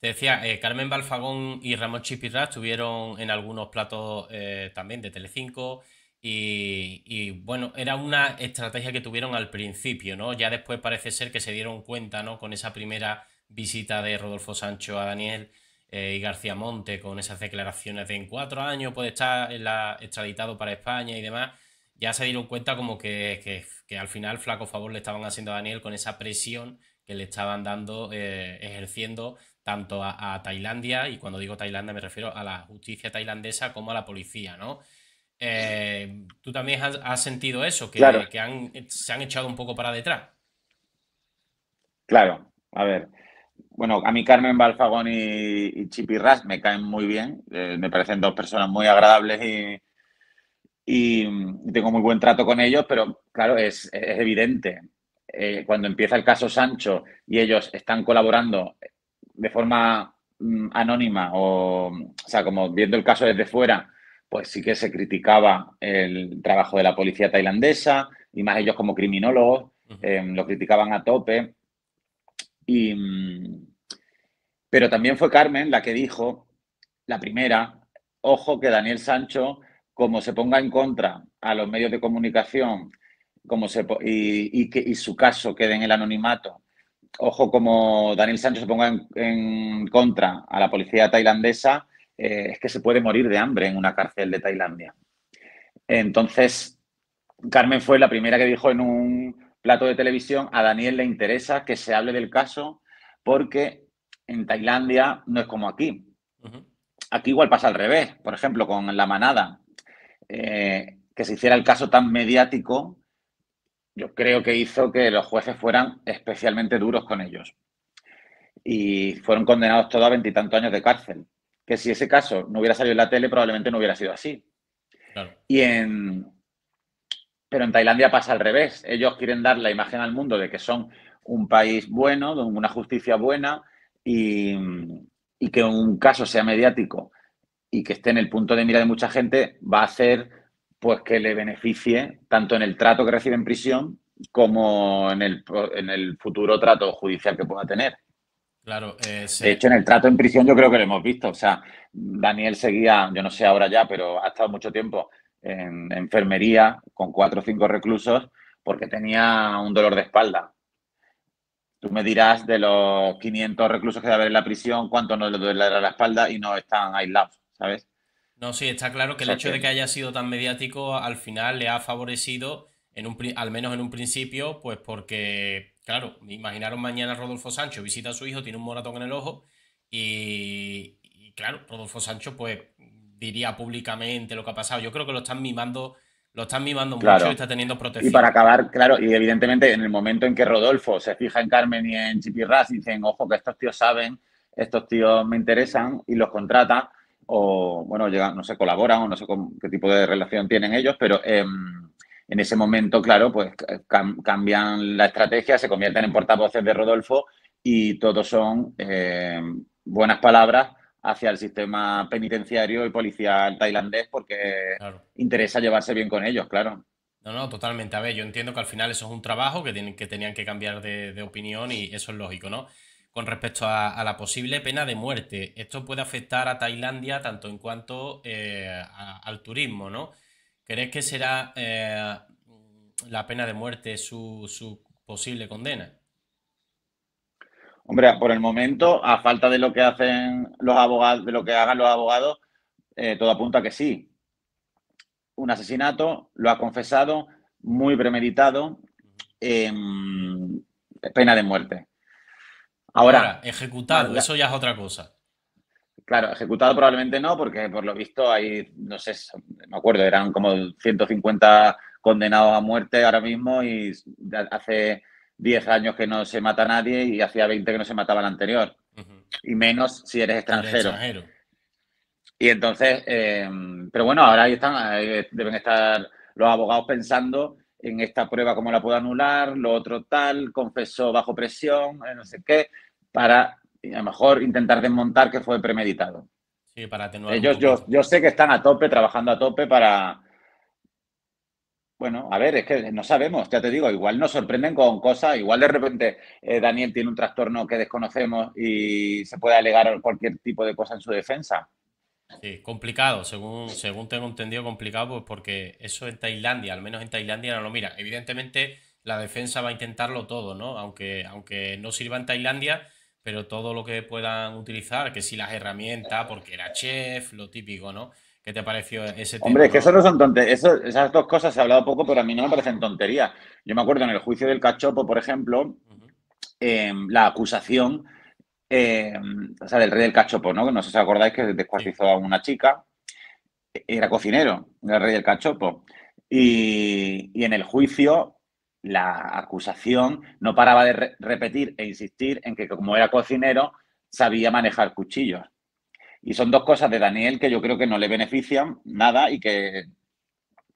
Te decía, eh, Carmen Balfagón y Ramón Chipirra estuvieron en algunos platos eh, también de Telecinco y, y, bueno, era una estrategia que tuvieron al principio, ¿no? Ya después parece ser que se dieron cuenta, ¿no? Con esa primera visita de Rodolfo Sancho a Daniel eh, y García Monte, con esas declaraciones de en cuatro años puede estar extraditado para España y demás, ya se dieron cuenta como que, al final flaco favor le estaban haciendo a Daniel con esa presión que le estaban dando, ejerciendo tanto a, Tailandia, y cuando digo Tailandia me refiero a la justicia tailandesa como a la policía, ¿no? Eh, ¿Tú también has, sentido eso, que, que se han echado un poco para detrás? Claro, a ver. Bueno, a mí Carmen Balfagón y, y Ras me caen muy bien, eh, me parecen dos personas muy agradables y, tengo muy buen trato con ellos, pero claro, es, evidente. Eh, cuando empieza el caso Sancho y ellos están colaborando de forma mm, anónima o, o sea, como viendo el caso desde fuera, pues sí que se criticaba el trabajo de la policía tailandesa y más ellos como criminólogos em, lo criticaban a tope. Mm, pero también fue Carmen la que dijo, la primera, ojo que Daniel Sancho, como se ponga en contra a los medios de comunicación como se, y, y que, y su caso quede en el anonimato ojo como Daniel Sancho se ponga en, contra a la policía tailandesa, eh, es que se puede morir de hambre en una cárcel de Tailandia. Entonces, Carmen fue la primera que dijo en un plato de televisión, a Daniel le interesa que se hable del caso porque en Tailandia no es como aquí. Aquí igual pasa al revés, por ejemplo, con la manada, eh, que se hiciera el caso tan mediático yo creo que hizo que los jueces fueran especialmente duros con ellos. Y fueron condenados todos a veintitantos años de cárcel. Que si ese caso no hubiera salido en la tele, probablemente no hubiera sido así. Y en... Pero en Tailandia pasa al revés. Ellos quieren dar la imagen al mundo de que son un país bueno, con una justicia buena y, que un caso sea mediático y que esté en el punto de mira de mucha gente va a ser pues que le beneficie tanto en el trato que recibe en prisión como en el, en el futuro trato judicial que pueda tener. Claro, eh, De hecho, en el trato en prisión yo creo que lo hemos visto. O sea, Daniel seguía, yo no sé ahora ya, pero ha estado mucho tiempo en enfermería con cuatro o cinco reclusos porque tenía un dolor de espalda. Tú me dirás de los 500 reclusos que debe haber en la prisión, cuánto no le duele la espalda y no están aislados, ¿sabes? No, sí, está claro que el hecho de que haya sido tan mediático al final le ha favorecido, en un, al menos en un principio, pues porque, claro, imaginaron mañana Rodolfo Sancho visita a su hijo, tiene un moratón en el ojo y, claro, Rodolfo Sancho pues diría públicamente lo que ha pasado. Yo creo que lo están mimando lo están mimando mucho y está teniendo protección. Y para acabar, claro, y evidentemente en el momento en que Rodolfo se fija en Carmen y en Chipirras y dicen, ojo, que estos tíos saben, estos tíos me interesan y los contrata, o, bueno, no sé, colaboran o no sé qué tipo de relación tienen ellos, pero em, en ese momento, claro, pues cambian la estrategia, se convierten en portavoces de Rodolfo y todos son em, buenas palabras hacia el sistema penitenciario y policial tailandés porque interesa llevarse bien con ellos, claro. No, no, totalmente. A ver, yo entiendo que al final eso es un trabajo que, tienen, que tenían que cambiar de, de opinión y eso es lógico, ¿no? con respecto a, la posible pena de muerte. Esto puede afectar a Tailandia tanto en cuanto eh, al turismo, ¿no? ¿Crees que será eh, la pena de muerte su, posible condena? Hombre, por el momento, a falta de lo que hacen los abogados, de lo que hagan los abogados, eh, todo apunta a que sí. Un asesinato, lo ha confesado, muy premeditado, em, pena de muerte. Ahora, ejecutado, eso ya es otra cosa. Claro, ejecutado probablemente no, porque por lo visto hay, no sé, me acuerdo, eran como 150 condenados a muerte ahora mismo y hace 10 años que no se mata a nadie y hacía 20 que no se mataba al anterior. Y menos si eres extranjero. Y entonces, eh, pero bueno, ahora ahí están, ahí deben estar los abogados pensando en esta prueba cómo la puedo anular, lo otro tal, confesó bajo presión, eh, no sé qué, para a lo mejor intentar desmontar que fue premeditado. Sí, para Ellos, yo, sé que están a tope, trabajando a tope para... Bueno, a ver, es que no sabemos, ya te digo, igual nos sorprenden con cosas, igual de repente eh, Daniel tiene un trastorno que desconocemos y se puede alegar cualquier tipo de cosa en su defensa. Sí, complicado, según, según tengo entendido, complicado, pues, porque eso en Tailandia, al menos en Tailandia no lo mira. Evidentemente, la defensa va a intentarlo todo, ¿no? Aunque, aunque no sirva en Tailandia, pero todo lo que puedan utilizar, que si las herramientas, porque era chef, lo típico, ¿no? ¿Qué te pareció ese Hombre, es que eso no son tonterías. Esas dos cosas se ha hablado poco, pero a mí no me parecen tonterías. Yo me acuerdo en el juicio del Cachopo, por ejemplo, em, la acusación eh, o sea, del rey del cachopo, ¿no? No sé si os acordáis que descuartizó a una chica, era cocinero, era el rey del cachopo. Y, en el juicio, la acusación no paraba de repetir e insistir en que como era cocinero, sabía manejar cuchillos. Y son dos cosas de Daniel que yo creo que no le benefician nada y que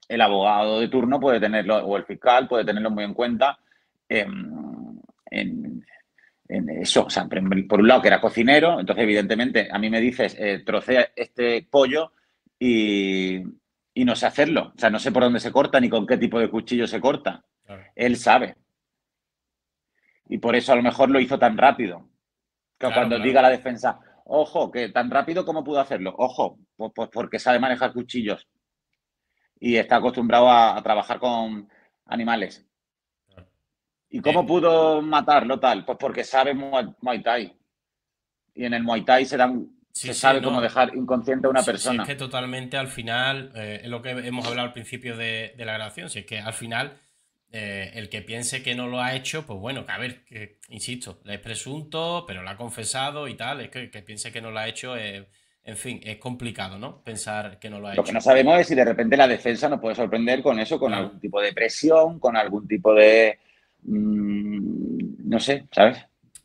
el abogado de turno puede tenerlo, o el fiscal puede tenerlo muy en cuenta en eso, eh, por un lado que era cocinero, entonces evidentemente a mí me dices, eh, trocea este pollo y, no sé hacerlo, o sea, no sé por dónde se corta ni con qué tipo de cuchillo se corta, él sabe. Y por eso a lo mejor lo hizo tan rápido. Que cuando diga la defensa, ojo, que tan rápido como pudo hacerlo, ojo, pues, porque sabe manejar cuchillos y está acostumbrado a trabajar con animales. ¿Y cómo eh. pudo matarlo tal? Pues porque sabe Muay Thai. Y en el Muay Thai se dan se sabe cómo dejar inconsciente a una persona. Sí, es que totalmente al final, eh, es lo que hemos hablado al principio de, la grabación, si es que al final eh, el que piense que no lo ha hecho, pues bueno, que a ver, insisto, es presunto, pero lo ha confesado y tal, es que que piense que no lo ha hecho, en fin, es complicado, ¿no? Pensar que no lo ha hecho. Lo que no sabemos es si de repente la defensa nos puede sorprender con eso, con algún tipo de presión, con algún tipo de Mm, no sé, ¿sabes?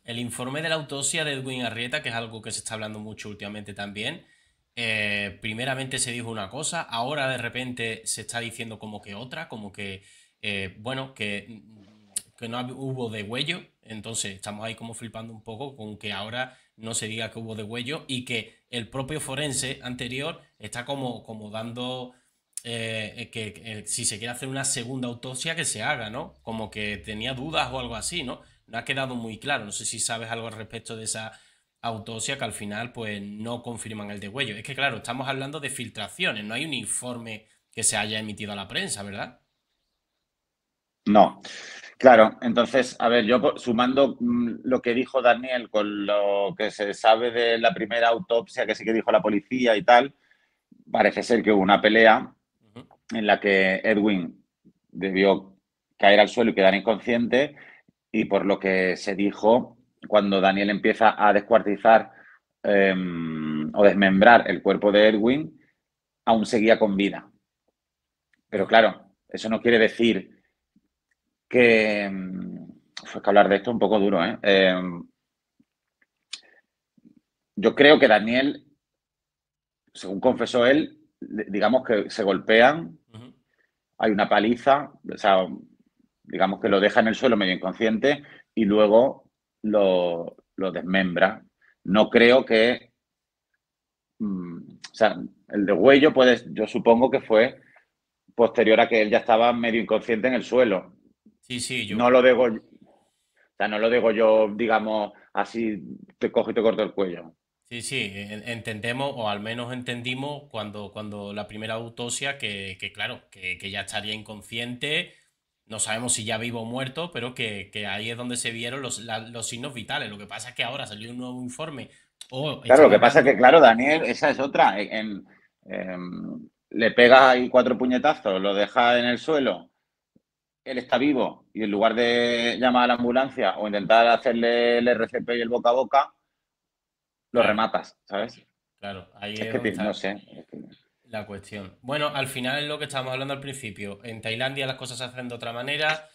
El informe de la autopsia de Edwin Arrieta, que es algo que se está hablando mucho últimamente también, eh, primeramente se dijo una cosa, ahora de repente se está diciendo como que otra, como que, eh, bueno, que, no hubo de huello, entonces estamos ahí como flipando un poco con que ahora no se diga que hubo de huello y que el propio forense anterior está como, como dando eh, eh, que, eh, si se quiere hacer una segunda autopsia que se haga, ¿no? Como que tenía dudas o algo así, ¿no? No ha quedado muy claro. No sé si sabes algo al respecto de esa autopsia que al final pues no confirman el degüello. Es que claro, estamos hablando de filtraciones, no hay un informe que se haya emitido a la prensa, ¿verdad? No. Claro, entonces, a ver, yo sumando mm, lo que dijo Daniel con lo que se sabe de la primera autopsia que sí que dijo la policía y tal, parece ser que hubo una pelea en la que Edwin debió caer al suelo y quedar inconsciente y por lo que se dijo cuando Daniel empieza a descuartizar em, o desmembrar el cuerpo de Edwin, aún seguía con vida. Pero claro, eso no quiere decir que... Em, Fue que hablar de esto un poco duro, ¿eh? Em, yo creo que Daniel, según confesó él, digamos que se golpean, hay una paliza, digamos que lo deja en el suelo medio inconsciente y luego lo, desmembra. No creo que... Mm, o sea, el degüello yo supongo que fue posterior a que él ya estaba medio inconsciente en el suelo. Sí, sí, yo... No lo digo o no lo digo yo digamos, así te cojo y te corto el cuello. Sí, sí, entendemos, o al menos entendimos cuando, cuando la primera autopsia, que, claro, que, ya estaría inconsciente, no sabemos si ya vivo o muerto, pero que, ahí es donde se vieron los, signos vitales. Lo que pasa es que ahora salió un nuevo informe. Oh, claro, lo que pasa es que, claro, Daniel, esa es otra. Em, le pega ahí cuatro puñetazos, lo deja en el suelo, él está vivo, y en lugar de llamar a la ambulancia o intentar hacerle el RCP y el boca a boca, rematas, ¿sabes? Claro, ahí es, no sé. La cuestión. Bueno, al final es lo que estábamos hablando al principio. En Tailandia las cosas se hacen de otra manera.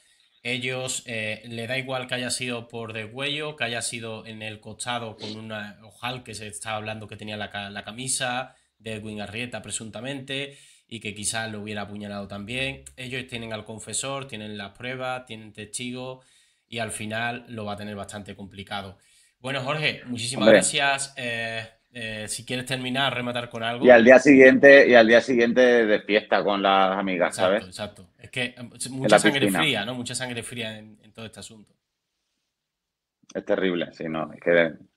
Ellos eh, le da igual que haya sido por de que haya sido en el costado con una ojal que se estaba hablando que tenía la, la camisa de Edwin Arrieta presuntamente y que quizás lo hubiera apuñalado también. Ellos tienen al confesor, tienen las pruebas, tienen testigos y al final lo va a tener bastante complicado. Bueno, Jorge, muchísimas gracias. Eh, eh, si quieres terminar, rematar con algo. Y al día siguiente, y al día siguiente de fiesta con las amigas, ¿sabes? Exacto. Es que eh, mucha sangre fría, ¿no? Mucha sangre fría en, todo este asunto. Es terrible, sí, no. Es que